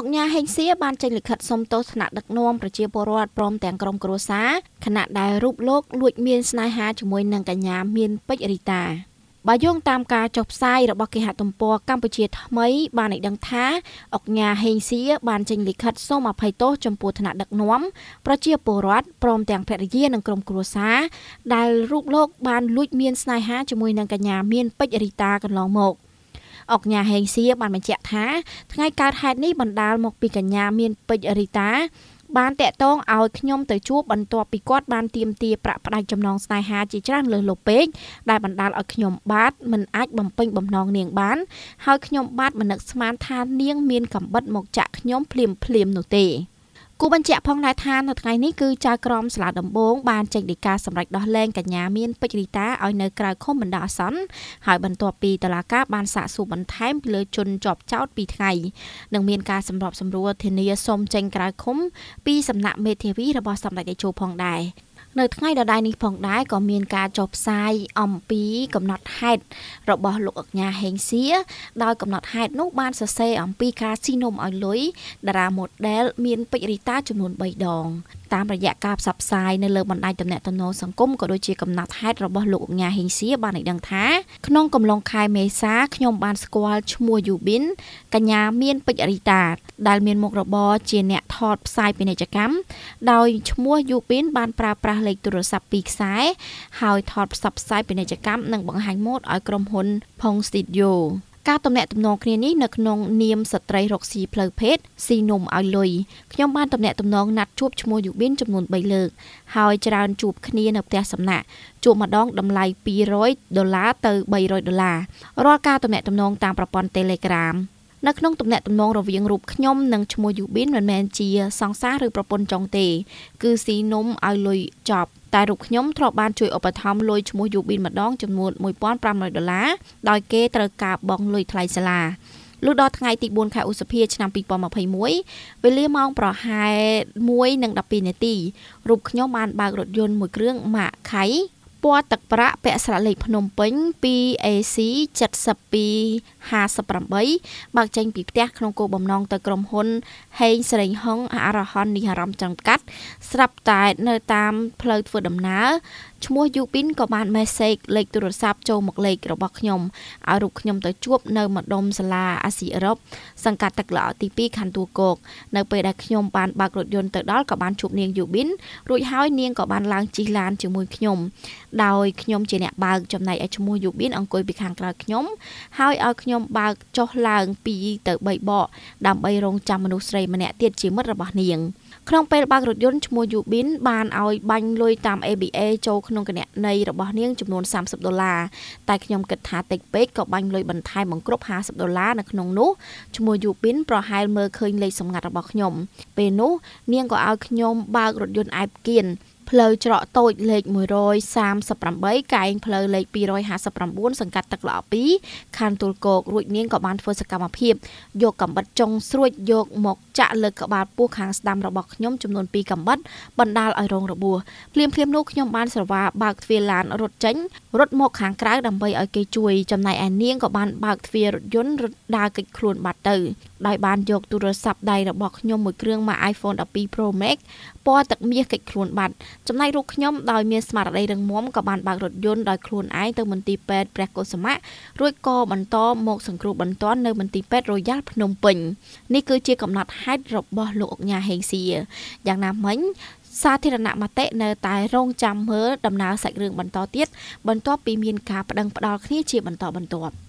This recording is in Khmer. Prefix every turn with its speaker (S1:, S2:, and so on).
S1: អង្គញាហេងសៀបានចេញលិខិតសុំទោសថ្នាក់ដឹកនាំប្រជាពលរដ្ឋព្រមទាំងក្រុមគ្រួសារខណៈដែលរូបលោកលួចមានស្នេហាជាមួយនឹងកញ្ញាមានពេជ្ររីតាបើយោងតាមការចុះផ្សាយរបស់គេហទំព័រកម្ពុជាថ្មីបានឲ្យដឹងថាអង្គញាហេងសៀបានចេញលិខិតសូមអភ័យទោសចំពោះថ្នាក់ដឹកនាំប្រជាពលរដ្ឋព្រមទាំងភរិយានិងក្រុមគ្រួសារដែលរូបលោកបានលួចមានស្នេហាជាមួយនឹងកញ្ញាមានពេជ្ររីតាកន្លងមក។អង្គញាហេងសៀបានបញ្ជាក់ថាថ្ងៃកើតហេតុនេះបណ្ដាលមកពីកញ្ញាមានពេជ្ររីតា បានតាក់ទងឲ្យខ្ញុំទៅជួបបន្ទាប់ពីគាត់បានទៀមទាប្រាក់ផ្ដាច់ចំណងស្នេហាជាច្រើនលើសលប់ពេកដែលបណ្ដាលឲ្យខ្ញុំបាទមិនអាចបំពេញបំណងនាងបានហើយខ្ញុំបាទមិននឹកស្មានថានាងមានកំបិតមកចាក់ខ្ញុំភ្លាមភ្លាមនោះទេគូបញ្ជាក់ផងដែរថានៅថ្ងៃនេះគឺចៅក្រមសាលាដំបងបានចេញដីកាសម្រេចដោះលែងកញ្ញា មានពេជ្ររីតាឲ្យនៅក្រៅឃុំបណ្ដោះអាសន្នហើយបន្ទាប់ពីតុលាការបានសាកសួរបន្ថែមពីលើជនជាប់ចោត2ថ្ងៃនិងមានការសម្របសម្រួលធានាសុំចេញក្រៅឃុំពីសំណាក់មេធាវីរបស់សម្ដេចតេជោផងដែរនៅថ្ងៃដដែលនេះផងដែរក៏មានការចុះផ្សាយអំពីកំណត់ហេតុរបស់លោកអគ្ញាហេងសៀដោយកំណត់ហេតុនោះបានសរសេរអំពីការស៊ីនំឲ្យលុយតារា model មានពេជ្ររីតាចំនួន3ដងតាមរយៈការផ្សព្វផ្សាយនៅលើបណ្ដាញទំនាក់ទំនងសង្គមក៏ដូចជាកំណត់ហេតុរបស់លោកអង្ញាហេងសៀបានឲ្យដឹងថាក្នុងកំឡុងខែមេសាខ្ញុំបានស្គាល់ឈ្មោះយូប៊ីនកញ្ញាមានពេជ្ររីតាដែលមានមុខរបរជាអ្នកថតផ្សាយពាណិជ្ជកម្មដោយឈ្មោះ Yupin បានប្រើប្រាស់លេខទូរស័ព្ទ2ខ្សែហើយថតផ្សព្វផ្សាយពាណិជ្ជកម្មនិងបង្ហាញម៉ូដឲ្យក្រុមហ៊ុន Phong Studio ការតំណាក់តំណងគ្នានេះនៅក្នុងនាមស្ត្រីរកស៊ីផ្លូវភេទស៊ីនំឲ្យលុយខ្ញុំបានតំណាក់តំណងណាត់ជួបឈ្មោះយូប៊ីនចំនួន3លើកហើយច្រើនជួបគ្នា នៅផ្ទះសំណាក់ជួបម្ដងតម្លៃ200ដុល្លារទៅ300ដុល្លាររាល់ការតំណាក់តំណងតាមប្រព័ន្ធ Telegram នៅក្នុងទំនាក់ទំនងរវាងរូបខ្ញុំនិងឈ្មោះយូប៊ីនមិនមែនជាសង្សារឬប្រពន្ធចុងទេគឺស៊ីនំឲ្យលុយចប់តែរូបខ្ញុំធ្លាប់បានជួយឧបត្ថម្ភលុយឈ្មោះយូប៊ីនម្ដងចំនួន1500ដុល្លារដោយគេត្រូវការបង់លុយថ្លៃសាលាលុះដល់ថ្ងៃទី4ខែឧសភាឆ្នាំ2021វេលាម៉ោងប្រហែល1:12នាទីរូបខ្ញុំបានបើករថយន្តមួយគ្រឿងម៉ាក Kai ពណ៌ទឹកប្រាក់ពាក់ស្លាកលេខភ្នំពេញ 2AC 7258បើកចេញពីផ្ទះក្នុងគោលបំណងទៅក្រុមហ៊ុនហេងសេរីហុងអរហននីហរំចំកាត់ ស្រាប់តែនៅតាមផ្លូវធ្វើដំណើរឈ្មោះយូពីនក៏បានមេសសេកលេខទូរស័ព្ទចូលមកលេខរបស់ខ្ញុំឲ្យរូបខ្ញុំទៅជួបនៅម្ដុំសាលាអាស៊ីអឺរ៉ុបសង្កាត់ទឹកល្អទី2ខណ្ឌទួលគោកនៅពេលដែលខ្ញុំបានបើករថយន្តទៅដល់ក៏បានជួបនាងយូប៊ីនរួចហើយនាងក៏បានឡើងជិះឡានជាមួយខ្ញុំដោយខ្ញុំជាអ្នកបើកចំណែកឲ្យឈ្មោះយូបៀនអង្គុយពីខាងក្រោយខ្ញុំ ហើយឲ្យខ្ញុំបើកចុះឡើង2ទៅ3បក ដើម្បីរងចាំមនុស្សស្រីម្នាក់ទៀតជាមិត្តរបស់នាង ក្នុងពេលបើករថយន្តឈ្មោះយូប៊ីនបានឲ្យបាញ់លុយតាម ABA ចូលក្នុងគណនីរបស់នាងចំនួន30ដុល្លារតែខ្ញុំគិតថាតិចពេកក៏បាញ់លុយបន្ថែមបង្គ្រប់50ដុល្លារនៅក្នុងនោះឈ្មោះយូប៊ីនប្រហែលមើលឃើញលេខសម្ងាត់របស់ខ្ញុំ ពេលនោះនាងក៏ឲ្យខ្ញុំបើករថយន្តអែបគៀនផ្លូវច្រកតូចលេខ138កែងផ្លូវលេខ259សង្កាត់ទឹកល្អ2ខណ្ឌទួលគោករួចនាងក៏បានធ្វើសកម្មភាព យកកំបិតចុងស្រួចយកមកចាក់លើក្បាលពោះខាងស្ដាំរបស់ខ្ញុំចំនួន2កំបិតបណ្ដាលឲ្យរងរបួសភ្លាមភ្លាមនោះខ្ញុំបានស្រវាបើកទ្វារឡានរត់ចេញរត់មកខាងក្រៅដើម្បីឲ្យគេជួយចំណែកឯនាងក៏បានបើកទ្វាររថយន្តរត់ដើរគេចខ្លួនបាត់ទៅ ដោយបានយកទូរស័ព្ទដៃរបស់ខ្ញុំមួយគ្រឿងមក iPhone 12 Pro Max ពណ៌ទឹកមាសកិច្ចខ្លួនបាត់ចំណែករូបខ្ញុំដោយមានស្មារតីរឹងមាំក៏បានបើករថយន្តដោយខ្លួនឯងទៅមន្ទីរពេទ្យព្រះកុសុមៈរួចក៏បន្តមកសង្គ្រោះបន្ទាន់នៅមន្ទីរពេទ្យរយ៉ាល់ភ្នំពេញនេះគឺជាកំណត់ហេតុរបស់លោកអុកញ៉ាហេងសៀយ៉ាងណាមិញ សាធារណមតិនៅតែរងចាំមើលដំណើរសាច់រឿងបន្តទៀតបន្ទាប់ពីមានការប្តឹងផ្តល់គ្នាជាបន្តបន្ទាប់។